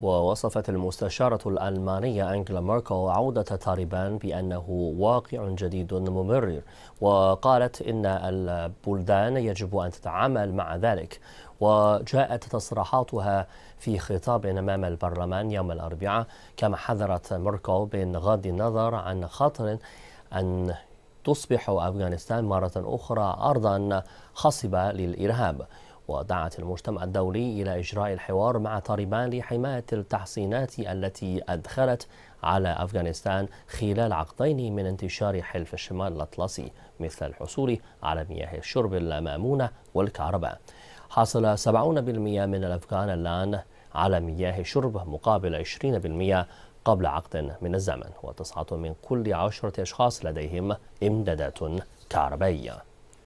ووصفت المستشارة الألمانية أنجلا ميركل عودة طالبان بأنه واقع جديد ممرر وقالت إن البلدان يجب أن تتعامل مع ذلك وجاءت تصريحاتها في خطاب أمام البرلمان يوم الأربعاء كما حذرت ميركل من غض النظر عن خطر أن تصبح أفغانستان مرة أخرى أرضا خصبة للإرهاب ودعت المجتمع الدولي إلى إجراء الحوار مع طالبان لحماية التحصينات التي أدخلت على أفغانستان خلال عقدين من انتشار حلف الشمال الأطلسي مثل الحصول على مياه الشرب المأمونة والكهرباء حصل 70% من الأفغان الآن على مياه الشرب مقابل 20% قبل عقد من الزمن وتسعة من كل عشرة أشخاص لديهم إمدادات كهربائية